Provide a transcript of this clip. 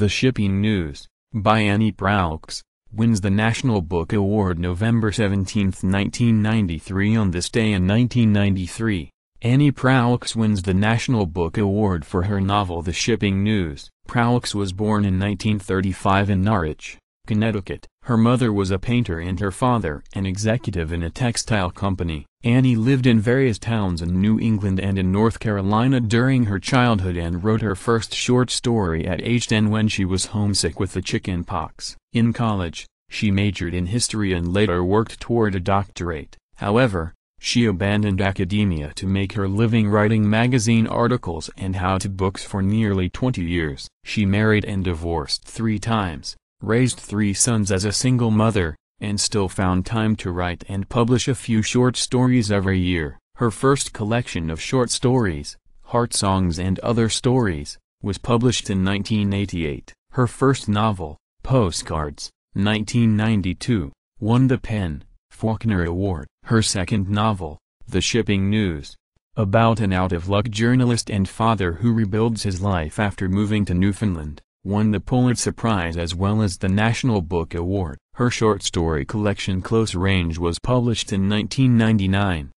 The Shipping News, by Annie Proulx wins the National Book Award November 17, 1993 On this day in 1993, Annie Proulx wins the National Book Award for her novel The Shipping News. Proulx was born in 1935 in Norwich, Connecticut. Her mother was a painter and her father an executive in a textile company. Annie lived in various towns in New England and in North Carolina during her childhood and wrote her first short story at age 10 when she was homesick with the chicken pox. In college, she majored in history and later worked toward a doctorate. However, she abandoned academia to make her living writing magazine articles and how-to books for nearly 20 years. She married and divorced three times, raised three sons as a single mother, and still found time to write and publish a few short stories every year. Her first collection of short stories, Heart Songs and Other Stories, was published in 1988. Her first novel, Postcards, 1992, won the Penn, Faulkner Award. Her second novel, The Shipping News, about an out-of-luck journalist and father who rebuilds his life after moving to Newfoundland, won the Pulitzer Prize as well as the National Book Award. Her short story collection Close Range was published in 1999.